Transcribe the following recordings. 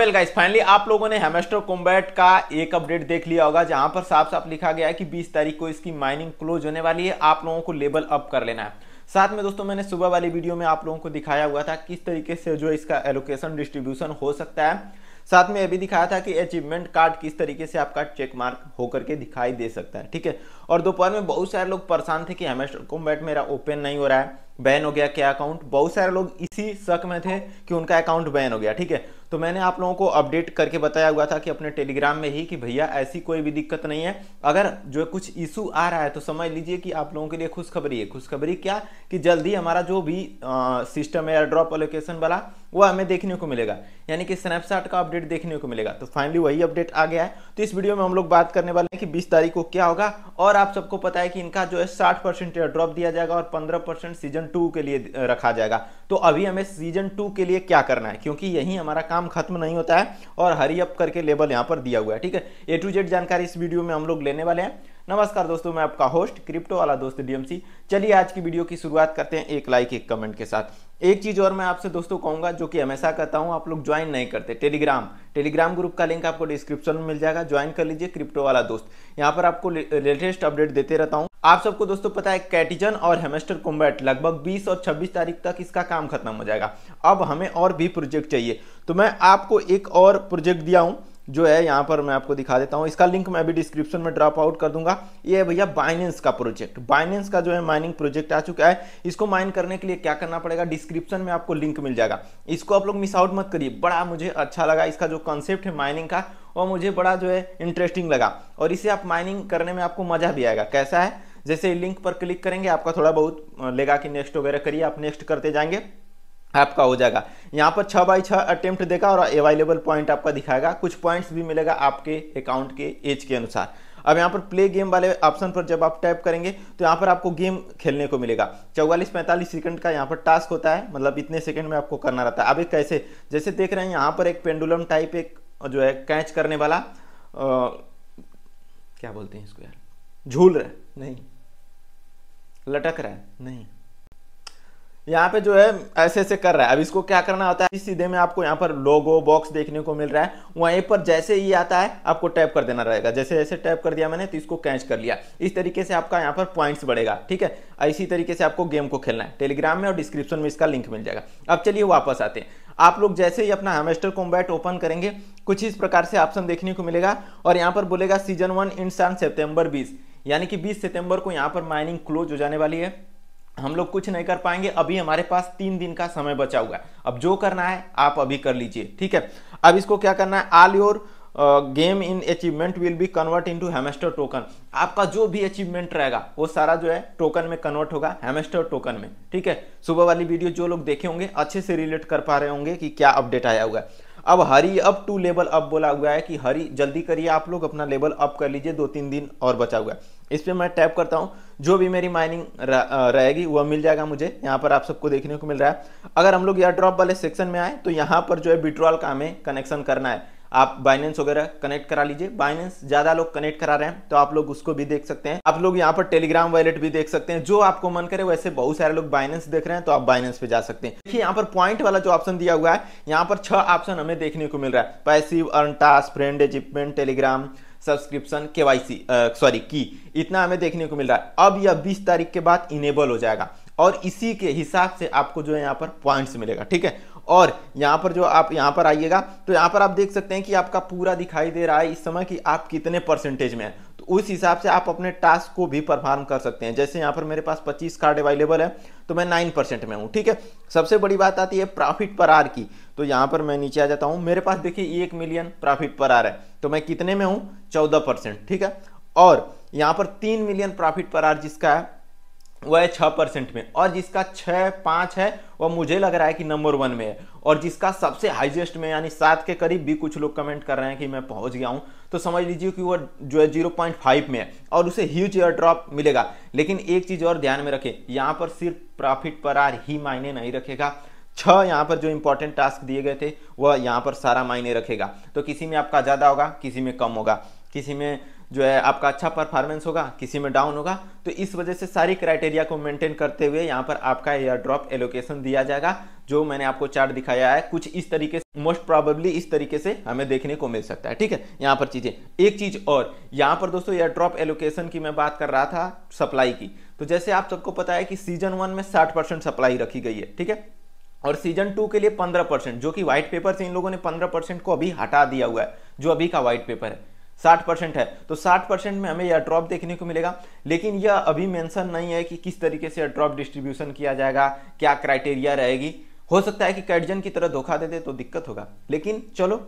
well guys finally आप लोगों ने हेमेस्ट्रो कॉम्बैट का एक अपडेट देख लिया होगा जहां पर साफ साफ लिखा गया है कि 20 तारीख को इसकी माइनिंग क्लोज होने वाली है आप लोगों को लेबल अप कर लेना है साथ में दोस्तों मैंने सुबह वाली वीडियो में आप लोगों को दिखाया हुआ था किस तरीके से जो इसका एलोकेशन डिस्ट्रीब्यूशन हो सकता है साथ में ये भी दिखाया था कि अचीवमेंट कार्ड किस तरीके से आपका चेक मार्क होकर के दिखाई दे सकता है ठीक है और दोपहर में बहुत सारे लोग परेशान थे कि हेमेस्ट्रो कॉम्बैट मेरा ओपन नहीं हो रहा है बैन हो गया क्या अकाउंट बहुत सारे लोग इसी शक में थे कि उनका अकाउंट बैन हो गया ठीक है तो मैंने आप लोगों को अपडेट करके बताया हुआ था कि अपने टेलीग्राम में ही कि भैया ऐसी कोई भी दिक्कत नहीं है अगर जो कुछ इशू आ रहा है तो समझ लीजिए कि आप लोगों के लिए खुशखबरी है खुशखबरी क्या कि जल्दी हमारा जो भी सिस्टम है एयर ड्रॉप एलोकेशन वाला वो हमें देखने को मिलेगा यानी कि स्नैपचैट का अपडेट देखने को मिलेगा तो फाइनली वही अपडेट आ गया है तो इस वीडियो में हम लोग बात करने वाले हैं कि 20 तारीख को क्या होगा और आप सबको पता है कि इनका जो है साठ परसेंट ड्रॉप दिया जाएगा और 15 परसेंट सीजन टू के लिए रखा जाएगा तो अभी हमें सीजन टू के लिए क्या करना है क्योंकि यही हमारा काम खत्म नहीं होता है और हरी अप करके लेबल यहाँ पर दिया हुआ है ठीक है ए टू जेड जानकारी इस वीडियो में हम लोग लेने वाले हैं नमस्कार दोस्तों मैं आपका होस्ट क्रिप्टो वाला दोस्त डीएमसी चलिए आज की वीडियो की शुरुआत करते हैं एक लाइक एक कमेंट के साथ एक चीज़ और मैं आपसे दोस्तों कहूंगा जो कि हमेशा कहता हूं आप लोग ज्वाइन नहीं करते टेलीग्राम टेलीग्राम ग्रुप का लिंक आपको डिस्क्रिप्शन में मिल जाएगा ज्वाइन कर लीजिए क्रिप्टो वाला दोस्त यहाँ पर आपको लेटेस्ट अपडेट देते रहता हूँ आप सबको दोस्तों पता है कैटिजन और हेमेस्टर कॉम्बैट लगभग 20 और 26 तारीख तक इसका काम खत्म हो जाएगा अब हमें और भी प्रोजेक्ट चाहिए तो मैं आपको एक और प्रोजेक्ट दिया हूँ जो है यहाँ पर मैं आपको दिखा देता हूँ इसका लिंक मैं अभी डिस्क्रिप्शन में ड्रॉप आउट कर दूंगा ये है भैया बाइनेंस का प्रोजेक्ट बाइनेंस का जो है माइनिंग प्रोजेक्ट आ चुका है इसको माइन करने के लिए क्या करना पड़ेगा डिस्क्रिप्शन में आपको लिंक मिल जाएगा इसको आप लोग मिस आउट मत करिए बड़ा मुझे अच्छा लगा इसका जो कॉन्सेप्ट है माइनिंग का वो मुझे बड़ा जो है इंटरेस्टिंग लगा और इसे आप माइनिंग करने में आपको मज़ा भी आएगा कैसा है जैसे लिंक पर क्लिक करेंगे आपका थोड़ा बहुत लेगा कि नेक्स्ट वगैरह करिए आप नेक्स्ट करते जाएंगे आपका हो जाएगा यहाँ पर छः बाई छः अटेम्प्ट देगा और अवेलेबल पॉइंट आपका दिखाएगा कुछ पॉइंट्स भी मिलेगा आपके अकाउंट के एज के अनुसार अब यहाँ पर प्ले गेम वाले ऑप्शन पर जब आप टाइप करेंगे तो यहाँ पर आपको गेम खेलने को मिलेगा चौवालीस पैंतालीस सेकंड का यहाँ पर टास्क होता है मतलब इतने सेकंड में आपको करना रहता है अब एक कैसे जैसे देख रहे हैं यहाँ पर एक पेंडुलम टाइप एक जो है कैच करने वाला आ, क्या बोलते हैं इसको यार झूल रहा है नहीं लटक रहा है नहीं यहाँ पे जो है ऐसे ऐसे कर रहा है अब इसको क्या करना होता है सीधे में आपको यहाँ पर लोगो बॉक्स देखने को मिल रहा है वहीं पर जैसे ही आता है आपको टैप कर देना रहेगा जैसे जैसे टैप कर दिया मैंने तो इसको कैच कर लिया इस तरीके से आपका यहाँ पर पॉइंट्स बढ़ेगा ठीक है इसी तरीके से आपको गेम को खेलना है टेलीग्राम में और डिस्क्रिप्शन में इसका लिंक मिल जाएगा अब चलिए वापस आते हैं आप लोग जैसे ही अपना हेमेस्टर कॉम्बैट ओपन करेंगे कुछ इस प्रकार से ऑप्शन देखने को मिलेगा और यहाँ पर बोलेगा सीजन वन इन सेप्टेम्बर बीस यानी कि बीस सितंबर को यहाँ पर माइनिंग क्लोज हो जाने वाली है हम लोग कुछ नहीं कर पाएंगे अभी हमारे पास तीन दिन का समय बचा हुआ है अब जो करना है आप अभी कर लीजिए ठीक है अब इसको क्या करना है all your game in achievement will be convert into hamster token आपका जो भी अचीवमेंट रहेगा वो सारा जो है टोकन में कन्वर्ट होगा हेमेस्टर टोकन में ठीक है सुबह वाली वीडियो जो लोग देखे होंगे अच्छे से रिलेट कर पा रहे होंगे कि क्या अपडेट आया हुआ है अब hurry up to level up बोला हुआ है कि हरी जल्दी करिए आप लोग अपना लेवल अप कर लीजिए दो तीन दिन और बचा हुआ है इस पर मैं टैप करता हूँ जो भी मेरी माइनिंग रहेगी वह मिल जाएगा मुझे यहाँ पर आप सबको देखने को मिल रहा है अगर हम लोग एयर ड्रॉप वाले सेक्शन में आए तो यहाँ पर जो है विड्रॉल का हमें कनेक्शन करना है आप बाइनेंस वगैरह कनेक्ट करा लीजिए बाइनेंस ज़्यादा लोग कनेक्ट करा रहे हैं तो आप लोग उसको भी देख सकते हैं आप लोग यहाँ पर टेलीग्राम वैलेट भी देख सकते हैं जो आपको मन करे वैसे बहुत सारे लोग बाइनेंस देख रहे हैं तो आप बाइनेंस पे जा सकते हैं देखिए यहाँ पर पॉइंट वाला जो ऑप्शन दिया हुआ है यहाँ पर छह ऑप्शन हमें देखने को मिल रहा है passive earn task friend equipment Telegram subscription के सॉरी की इतना हमें देखने को मिल रहा है अब यह 20 तारीख के बाद इनेबल हो जाएगा और इसी के हिसाब से आपको जो है यहाँ पर पॉइंट्स मिलेगा ठीक है और यहाँ पर जो आप यहाँ पर आइएगा तो यहाँ पर आप देख सकते हैं कि आपका पूरा दिखाई दे रहा है इस समय कि आप कितने परसेंटेज में हैं उस हिसाब से आप अपने टास्क को भी परफॉर्म कर सकते हैं जैसे यहाँ पर मेरे पास 25 कार्ड अवेलेबल है तो मैं 9 परसेंट में हूँ ठीक है सबसे बड़ी बात आती है प्रॉफिट पर आर की तो यहाँ पर मैं नीचे आ जाता हूँ मेरे पास देखिए एक मिलियन प्रॉफिट पर आर है तो मैं कितने में हूँ चौदह ठीक है और यहाँ पर तीन मिलियन प्रॉफिट पर आर जिसका है वह है छः परसेंट में और जिसका छः पाँच है वह मुझे लग रहा है कि नंबर वन में है और जिसका सबसे हाईएस्ट में यानी सात के करीब भी कुछ लोग कमेंट कर रहे हैं कि मैं पहुंच गया हूं तो समझ लीजिए कि वह जो है जीरो पॉइंट फाइव में है और उसे ह्यूज एयर ड्रॉप मिलेगा लेकिन एक चीज़ और ध्यान में रखें यहाँ पर सिर्फ प्रॉफिट पर आर ही मायने नहीं रखेगा छः यहाँ पर जो इंपॉर्टेंट टास्क दिए गए थे वह यहाँ पर सारा मायने रखेगा तो किसी में आपका ज़्यादा होगा किसी में कम होगा किसी में जो है आपका अच्छा परफॉर्मेंस होगा किसी में डाउन होगा तो इस वजह से सारी क्राइटेरिया को मेंटेन करते हुए यहाँ पर आपका एयर ड्रॉप एलोकेशन दिया जाएगा जो मैंने आपको चार्ट दिखाया है कुछ इस तरीके से मोस्ट प्रॉबेबली इस तरीके से हमें देखने को मिल सकता है ठीक है यहाँ पर चीज़ें एक चीज़ और यहाँ पर दोस्तों एयर ड्रॉप एलोकेशन की मैं बात कर रहा था सप्लाई की तो जैसे आप सबको पता है कि सीजन वन में साठ परसेंट सप्लाई रखी गई है ठीक है और सीजन टू के लिए पंद्रह परसेंट जो कि व्हाइट पेपर से इन लोगों ने पंद्रह परसेंट को अभी हटा दिया हुआ है जो अभी का व्हाइट पेपर है साठ परसेंट है तो साठ परसेंट में हमें यह ड्रॉप देखने को मिलेगा लेकिन यह अभी मेंशन नहीं है कि किस तरीके से ड्रॉप डिस्ट्रीब्यूशन किया जाएगा क्या क्राइटेरिया रहेगी हो सकता है कि कैटजन की तरह धोखा दे दे तो दिक्कत होगा लेकिन चलो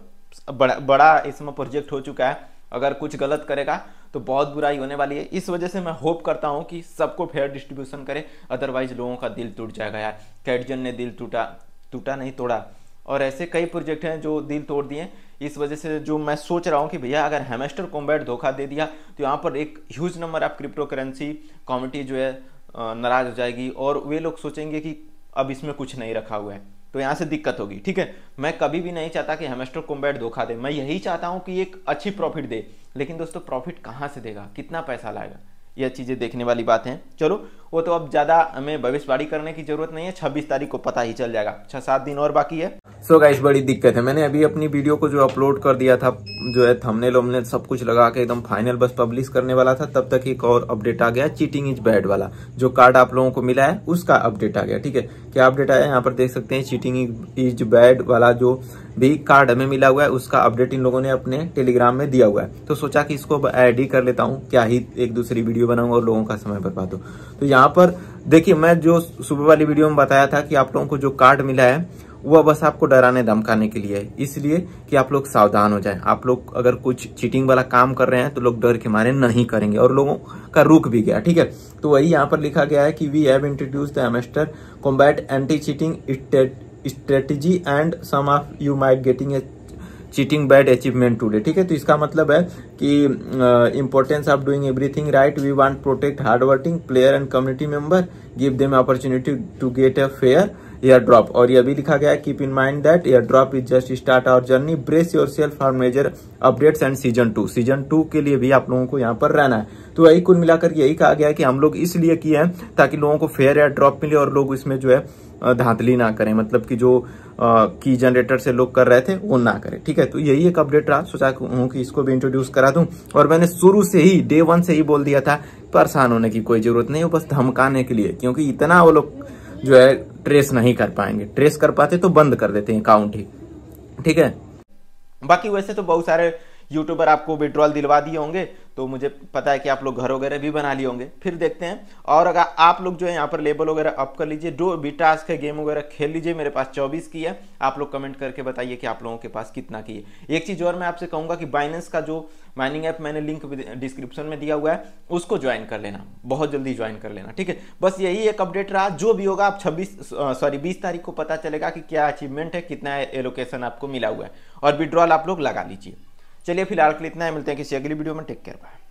बड़ा बड़ा इसमें प्रोजेक्ट हो चुका है अगर कुछ गलत करेगा तो बहुत बुराई होने वाली है इस वजह से मैं होप करता हूँ कि सबको फेयर डिस्ट्रीब्यूशन करे अदरवाइज लोगों का दिल टूट जाएगा यार कैटजन ने दिल टूटा टूटा नहीं तोड़ा और ऐसे कई प्रोजेक्ट हैं जो दिल तोड़ दिए इस वजह से जो मैं सोच रहा हूँ कि भैया अगर हेमेस्टर कॉम्बैट धोखा दे दिया तो यहाँ पर एक huge number of crypto currency community जो है नाराज हो जाएगी और वे लोग सोचेंगे कि अब इसमें कुछ नहीं रखा हुआ है तो यहाँ से दिक्कत होगी ठीक है मैं कभी भी नहीं चाहता कि हेमेस्टर कॉम्बैट धोखा दे मैं यही चाहता हूँ कि एक अच्छी प्रॉफिट दे लेकिन दोस्तों प्रॉफिट कहाँ से देगा कितना पैसा लाएगा यह चीज़ें देखने वाली बात है चलो वो तो अब ज़्यादा हमें भविष्यवाणी करने की जरूरत नहीं है छब्बीस तारीख को पता ही चल जाएगा छः सात दिन और बाकी है सो so गाइस बड़ी दिक्कत है मैंने अभी अपनी वीडियो को जो अपलोड कर दिया था जो है थंबनेल वमनेल सब कुछ लगा के एकदम फाइनल बस पब्लिश करने वाला था तब तक एक और अपडेट आ गया चीटिंग इज बैड वाला जो कार्ड आप लोगों को मिला है उसका अपडेट आ गया ठीक है क्या अपडेट आया यहाँ पर देख सकते हैं चीटिंग इज बैड वाला जो भी कार्ड हमें मिला हुआ है उसका अपडेट इन लोगों ने अपने टेलीग्राम में दिया हुआ है तो सोचा कि इसको एड ही कर लेता हूँ क्या ही एक दूसरी वीडियो बनाऊंगा और लोगों का समय बर्बाद हो तो यहाँ पर देखिए मैं जो सुबह वाली वीडियो में बताया था कि आप लोगों को जो कार्ड मिला है वह बस आपको डराने धमकाने के लिए है इसलिए कि आप लोग सावधान हो जाएं आप लोग अगर कुछ चीटिंग वाला काम कर रहे हैं तो लोग डर के मारे नहीं करेंगे और लोगों का रुक भी गया ठीक है तो वही यहाँ पर लिखा गया है कि we have introduce the Hamster Kombat anti cheating strategy and some of you might getting a cheating badge achievement today ठीक है तो इसका मतलब है कि importance of doing everything right we want protect hard working player and community member give them opportunity to get a fair air drop और यह भी लिखा गया है keep in mind that air drop is just start our journey brace yourself for major updates and season two season two के लिए भी आप लोगों को यहाँ पर रहना है तो यही कुल मिलाकर यही कहा गया है कि हम लोग इसलिए किए हैं ताकि लोगों को फेयर एयर ड्रॉप मिले और लोग इसमें जो है धांधली ना करें मतलब कि जो आ, की जनरेटर से लोग कर रहे थे वो ना करें ठीक है तो यही एक अपडेट रहा सोचा हूँ कि इसको भी इंट्रोड्यूस करा दूं और मैंने शुरू से ही डे वन से ही बोल दिया था परेशान होने की कोई जरूरत नहीं हो बस धमकाने के लिए क्योंकि इतना वो लोग जो है ट्रेस नहीं कर पाएंगे ट्रेस कर पाते तो बंद कर देते हैं अकाउंट ही ठीक है बाकी वैसे तो बहुत सारे यूट्यूबर आपको विड्रॉल दिलवा दिए होंगे तो मुझे पता है कि आप लोग घर वगैरह भी बना लिए होंगे फिर देखते हैं और अगर आप लोग जो है यहाँ पर लेबल वगैरह अप कर लीजिए जो भी टास्क है गेम वगैरह खेल लीजिए मेरे पास 24 की है आप लोग कमेंट करके बताइए कि आप लोगों के पास कितना की है एक चीज़ और मैं आपसे कहूँगा कि बाइनेंस का जो माइनिंग ऐप मैंने लिंक डिस्क्रिप्शन में दिया हुआ है उसको ज्वाइन कर लेना बहुत जल्दी ज्वाइन कर लेना ठीक है बस यही एक अपडेट रहा जो भी होगा आप छब्बीस सॉरी बीस तारीख को पता चलेगा कि क्या अचीवमेंट है कितना एलोकेशन आपको मिला हुआ है और विड्रॉल आप लोग लगा लीजिए चलिए फिलहाल के लिए इतना है मिलते हैं किसी अगली वीडियो में टेक केयर बाय